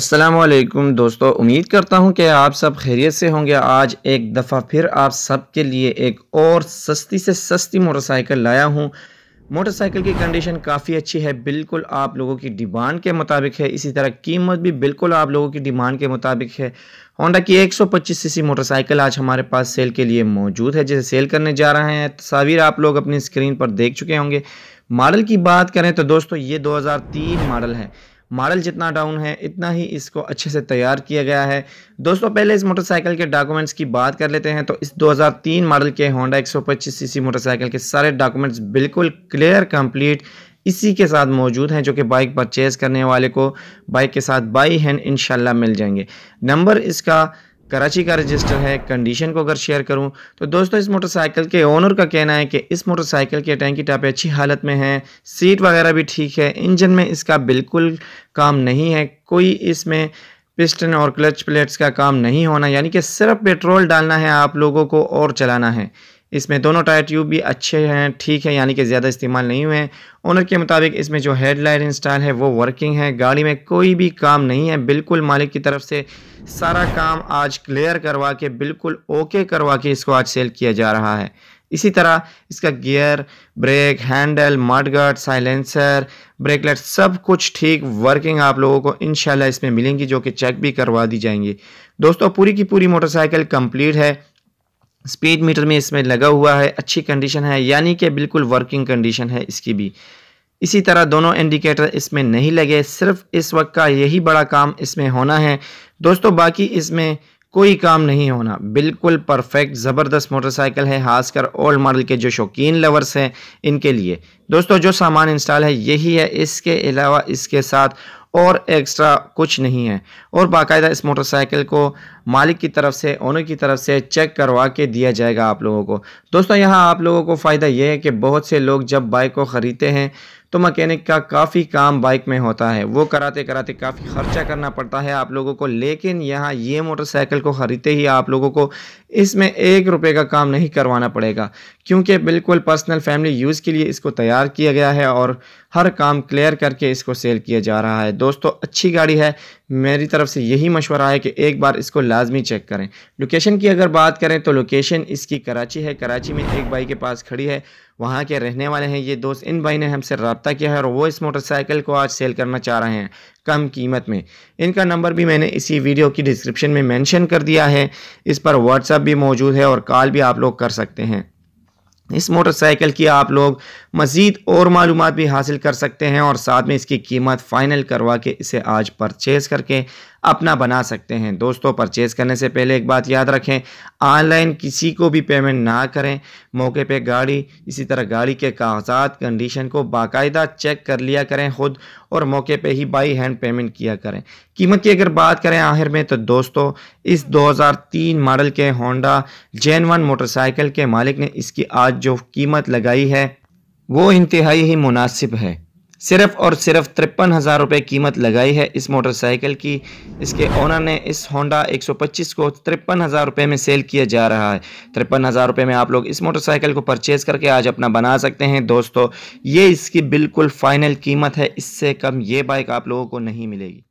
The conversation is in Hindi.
असलम दोस्तों उम्मीद करता हूँ कि आप सब खैरियत से होंगे आज एक दफ़ा फिर आप सब के लिए एक और सस्ती से सस्ती मोटरसाइकिल लाया हूँ मोटरसाइकिल की कंडीशन काफ़ी अच्छी है बिल्कुल आप लोगों की डिमांड के मुताबिक है इसी तरह कीमत भी बिल्कुल आप लोगों की डिमांड के मुताबिक है होंडा की 125 सीसी मोटरसाइकिल आज हमारे पास सेल के लिए मौजूद है जिसे सेल करने जा रहे हैं तस्वीर आप लोग अपनी स्क्रीन पर देख चुके होंगे मॉडल की बात करें तो दोस्तों ये 2003 मॉडल है मॉडल जितना डाउन है इतना ही इसको अच्छे से तैयार किया गया है दोस्तों पहले इस मोटरसाइकिल के डॉक्यूमेंट्स की बात कर लेते हैं तो इस 2003 मॉडल के होंडा 125 सीसी मोटरसाइकिल के सारे डॉक्यूमेंट्स बिल्कुल क्लियर कंप्लीट इसी के साथ मौजूद हैं जो कि बाइक परचेज़ करने वाले को बाइक के साथ बाई हैंड इन मिल जाएंगे नंबर इसका कराची का रजिस्टर है कंडीशन को अगर शेयर करूं तो दोस्तों इस मोटरसाइकिल के ओनर का कहना है कि इस मोटरसाइकिल के टैंकी टापे अच्छी हालत में हैं सीट वगैरह भी ठीक है इंजन में इसका बिल्कुल काम नहीं है कोई इसमें पिस्टन और क्लच प्लेट्स का काम नहीं होना यानी कि सिर्फ पेट्रोल डालना है आप लोगों को और चलाना है इसमें दोनों टायर ट्यूब भी अच्छे हैं ठीक है यानी कि ज़्यादा इस्तेमाल नहीं हुए हैं ओनर के मुताबिक इसमें जो हेडलाइट इंस्टॉल है वो वर्किंग है गाड़ी में कोई भी काम नहीं है बिल्कुल मालिक की तरफ से सारा काम आज क्लियर करवा के बिल्कुल ओके करवा के इसको आज सेल किया जा रहा है इसी तरह इसका gear brake handle mudguard silencer brake light सब कुछ ठीक वर्किंग आप लोगों को इन इसमें मिलेंगी जो कि चेक भी करवा दी जाएंगी दोस्तों पूरी की पूरी मोटरसाइकिल कंप्लीट है स्पीड मीटर में इसमें लगा हुआ है अच्छी कंडीशन है यानी कि बिल्कुल वर्किंग कंडीशन है इसकी भी इसी तरह दोनों इंडिकेटर इसमें नहीं लगे सिर्फ इस वक्त का यही बड़ा काम इसमें होना है दोस्तों बाकी इसमें कोई काम नहीं होना बिल्कुल परफेक्ट ज़बरदस्त मोटरसाइकिल है खासकर ओल्ड मॉडल के जो शौकीन लवर्स हैं इनके लिए दोस्तों जो सामान इंस्टॉल है यही है इसके अलावा इसके साथ और एक्स्ट्रा कुछ नहीं है और बाकायदा इस मोटरसाइकिल को मालिक की तरफ से ओनर की तरफ से चेक करवा के दिया जाएगा आप लोगों को दोस्तों यहाँ आप लोगों को फ़ायदा यह है कि बहुत से लोग जब बाइक को ख़रीदते हैं तो मकैनिक का काफ़ी काम बाइक में होता है वो कराते कराते काफ़ी खर्चा करना पड़ता है आप लोगों को लेकिन यहाँ ये मोटरसाइकिल को ख़रीदते ही आप लोगों को इसमें एक रुपये का काम नहीं करवाना पड़ेगा क्योंकि बिल्कुल पर्सनल फैमिली यूज़ के लिए इसको तैयार किया गया है और हर काम क्लियर करके इसको सेल किया जा रहा है दोस्तों अच्छी गाड़ी है मेरी तरफ से यही मशवरा है कि एक बार इसको लाजमी चेक करें लोकेशन की अगर बात करें तो लोकेशन इसकी कराची है कराची में एक भाई के पास खड़ी है वहाँ के रहने वाले हैं ये दोस्त इन भाई ने हमसे रबता किया है और वो इस मोटरसाइकिल को आज सेल करना चाह रहे हैं कम कीमत में इनका नंबर भी मैंने इसी वीडियो की डिस्क्रिप्शन में मेंशन कर दिया है इस पर व्हाट्सअप भी मौजूद है और कॉल भी आप लोग कर सकते हैं इस मोटरसाइकिल की आप लोग मज़ीद और मालूम भी हासिल कर सकते हैं और साथ में इसकी कीमत फ़ाइनल करवा के इसे आज परचेज़ करके अपना बना सकते हैं दोस्तों परचेज़ करने से पहले एक बात याद रखें ऑनलाइन किसी को भी पेमेंट ना करें मौके पे गाड़ी इसी तरह गाड़ी के कागजात कंडीशन को बाकायदा चेक कर लिया करें ख़ुद और मौके पे ही बाई हैंड पेमेंट किया करें कीमत की अगर बात करें आखिर में तो दोस्तों इस 2003 मॉडल के होंडा जैन वन मोटरसाइकिल के मालिक ने इसकी आज जो कीमत लगाई है वो इंतहाई ही मुनासिब है सिर्फ और सिर्फ तिरपन हज़ार रुपये कीमत लगाई है इस मोटरसाइकिल की इसके ओनर ने इस होंडा 125 को तिरपन हज़ार रुपये में सेल किया जा रहा है तिरपन हज़ार रुपये में आप लोग इस मोटरसाइकिल को परचेज़ करके आज अपना बना सकते हैं दोस्तों ये इसकी बिल्कुल फ़ाइनल कीमत है इससे कम ये बाइक आप लोगों को नहीं मिलेगी